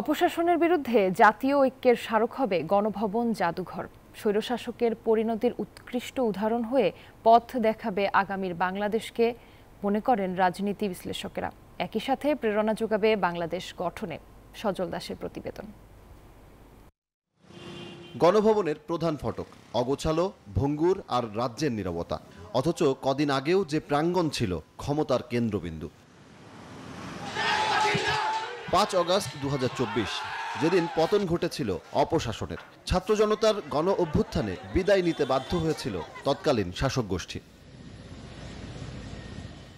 অপশাসনের বিরুদ্ধে জাতীয় ঐক্যের স্মারক হবে গণভবন জাদুঘর স্বৈরশাসকের পরিণতির উৎকৃষ্ট উদাহরণ হয়ে পথ দেখাবে আগামীর বাংলাদেশকে মনে করেন রাজনীতি বিশ্লেষকেরা একই সাথে প্রেরণা যোগাবে বাংলাদেশ গঠনে সজল দাসের প্রতিবেদন গণভবনের প্রধান ফটক অগোছালো ভঙ্গুর আর রাজ্যের নিরবতা অথচ কদিন আগেও যে প্রাঙ্গণ ছিল ক্ষমতার কেন্দ্রবিন্দু পাঁচ অগস্ট দু যেদিন পতন ঘটেছিল অপশাসনের ছাত্র জনতার গণ অভ্যুত্থানে বিদায় নিতে বাধ্য হয়েছিল তৎকালীন শাসক গোষ্ঠী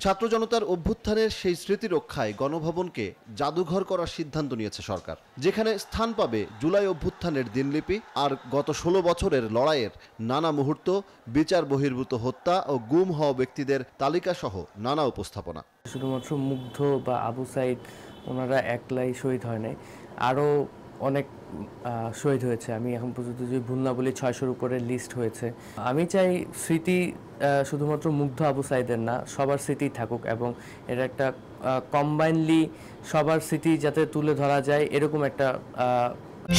ছাত্র জনতার অভ্যুত্থানের সেই স্মৃতি রক্ষায় গণভবনকে জাদুঘর করার সিদ্ধান্ত নিয়েছে সরকার যেখানে স্থান পাবে জুলাই অভ্যুত্থানের দিনলিপি আর গত ১৬ বছরের লড়াইয়ের নানা মুহূর্ত বিচার বহির্ভূত হত্যা ও গুম হওয়া ব্যক্তিদের তালিকাসহ নানা উপস্থাপনা শুধুমাত্র মুগ্ধ বা আবু সাইদ ওনারা একলাই শহীদ হয় নাই আরও অনেক শহীদ হয়েছে আমি এখন পর্যন্ত যদি ভুল না বলি ছয়শোর উপরে লিস্ট হয়েছে আমি চাই স্মৃতি শুধুমাত্র মুগ্ধ আবু সাইদের না সবার স্মৃতি থাকুক এবং এটা একটা কম্বাইনলি সবার স্মৃতি যাতে তুলে ধরা যায় এরকম একটা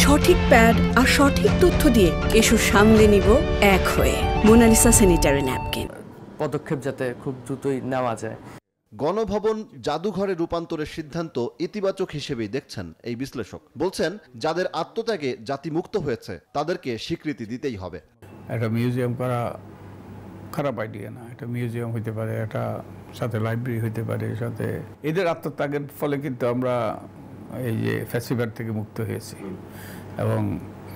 সঠিক প্যাড আর সঠিক তথ্য দিয়ে এসো সামলে নিব এক হয়ে মোনালিসা স্যানিটারি ন্যাপকিন পদক্ষেপ যাতে খুব দ্রুতই নেওয়া যায় গণভবন জাদুঘরে রূপান্তরের সিদ্ধান্ত ইতিবাচক হিসেবেই দেখছেন এই বিশ্লেষক বলছেন যাদের আত্মত্যাগে জাতি মুক্ত হয়েছে তাদেরকে স্বীকৃতি দিতেই হবে একটা মিউজিয়াম করা খারাপ আইডিয়া না একটা মিউজিয়াম হইতে পারে একটা সাথে লাইব্রেরি হইতে পারে সাথে এদের আত্মত্যাগের ফলে কিন্তু আমরা এই যে ফেস্টিভ্যাল থেকে মুক্ত হয়েছি এবং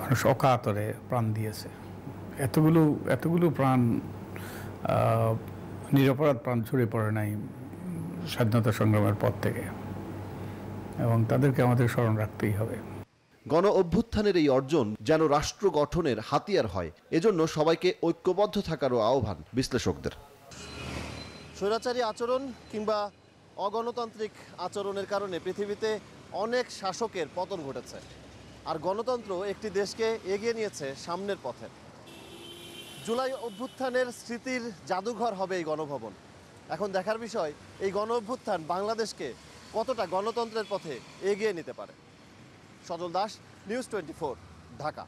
মানুষ অকাতরে প্রাণ দিয়েছে এতগুলো এতগুলো প্রাণ নিরপরাধ প্রাণ ছড়িয়ে পড়ে নাই স্বাধীনতা সংগ্রামের পর থেকে এবং তাদেরকে আমাদের স্মরণ রাখতেই হবে গণ অভ্যুত্থানের এই অর্জন যেন রাষ্ট্র গঠনের হাতিয়ার হয় এজন্য সবাইকে ঐক্যবদ্ধ থাকারও আহ্বান বিশ্লেষকদের স্বৈরাচারী আচরণ কিংবা অগণতান্ত্রিক আচরণের কারণে পৃথিবীতে অনেক শাসকের পতন ঘটেছে আর গণতন্ত্র একটি দেশকে এগিয়ে নিয়েছে সামনের পথে জুলাই অভ্যুত্থানের স্মৃতির জাদুঘর হবে এই গণভবন এখন দেখার বিষয় এই গণ অভ্যুত্থান বাংলাদেশকে কতটা গণতন্ত্রের পথে এগিয়ে নিতে পারে সজল দাস নিউজ টোয়েন্টি ঢাকা